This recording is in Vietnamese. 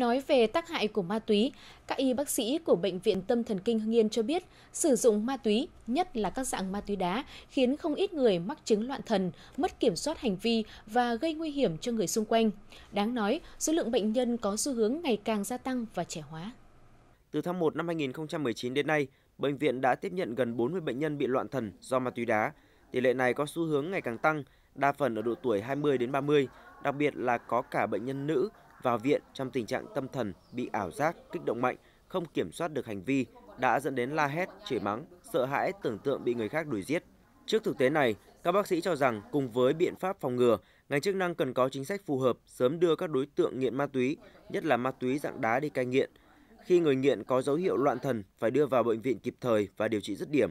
Nói về tác hại của ma túy, các y bác sĩ của Bệnh viện Tâm thần Kinh Hưng Yên cho biết sử dụng ma túy, nhất là các dạng ma túy đá, khiến không ít người mắc chứng loạn thần, mất kiểm soát hành vi và gây nguy hiểm cho người xung quanh. Đáng nói, số lượng bệnh nhân có xu hướng ngày càng gia tăng và trẻ hóa. Từ tháng 1 năm 2019 đến nay, bệnh viện đã tiếp nhận gần 40 bệnh nhân bị loạn thần do ma túy đá. Tỷ lệ này có xu hướng ngày càng tăng, đa phần ở độ tuổi 20 đến 30, đặc biệt là có cả bệnh nhân nữ vào viện trong tình trạng tâm thần bị ảo giác, kích động mạnh, không kiểm soát được hành vi đã dẫn đến la hét, chửi mắng, sợ hãi tưởng tượng bị người khác đuổi giết. Trước thực tế này, các bác sĩ cho rằng cùng với biện pháp phòng ngừa, ngành chức năng cần có chính sách phù hợp sớm đưa các đối tượng nghiện ma túy, nhất là ma túy dạng đá đi cai nghiện. Khi người nghiện có dấu hiệu loạn thần phải đưa vào bệnh viện kịp thời và điều trị dứt điểm.